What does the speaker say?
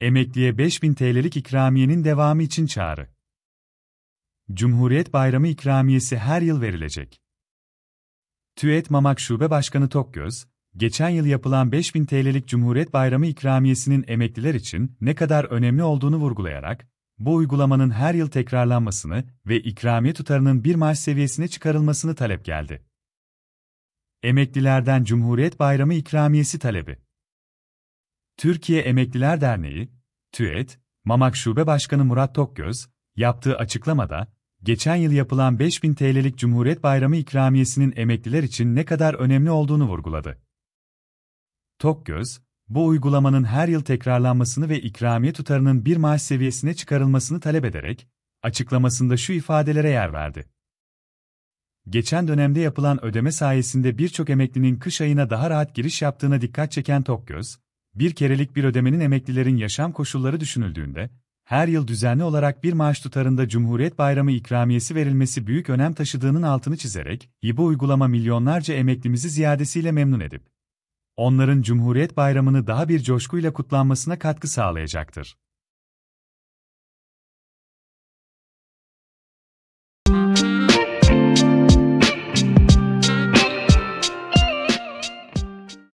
Emekliye 5000 TL'lik ikramiyenin devamı için çağrı. Cumhuriyet Bayramı ikramiyesi her yıl verilecek. TÜET Mamak Şube Başkanı Tokgöz, geçen yıl yapılan 5000 TL'lik Cumhuriyet Bayramı ikramiyesinin emekliler için ne kadar önemli olduğunu vurgulayarak, bu uygulamanın her yıl tekrarlanmasını ve ikramiye tutarının bir maaş seviyesine çıkarılmasını talep geldi. Emeklilerden Cumhuriyet Bayramı ikramiyesi talebi Türkiye Emekliler Derneği, TÜET, Mamak Şube Başkanı Murat Tokgöz, yaptığı açıklamada, geçen yıl yapılan 5000 TL'lik Cumhuriyet Bayramı ikramiyesinin emekliler için ne kadar önemli olduğunu vurguladı. Tokgöz, bu uygulamanın her yıl tekrarlanmasını ve ikramiye tutarının bir maaş seviyesine çıkarılmasını talep ederek, açıklamasında şu ifadelere yer verdi. Geçen dönemde yapılan ödeme sayesinde birçok emeklinin kış ayına daha rahat giriş yaptığına dikkat çeken Tokgöz, bir kerelik bir ödemenin emeklilerin yaşam koşulları düşünüldüğünde, her yıl düzenli olarak bir maaş tutarında Cumhuriyet Bayramı ikramiyesi verilmesi büyük önem taşıdığının altını çizerek, İBO uygulama milyonlarca emeklimizi ziyadesiyle memnun edip, onların Cumhuriyet Bayramı'nı daha bir coşkuyla kutlanmasına katkı sağlayacaktır.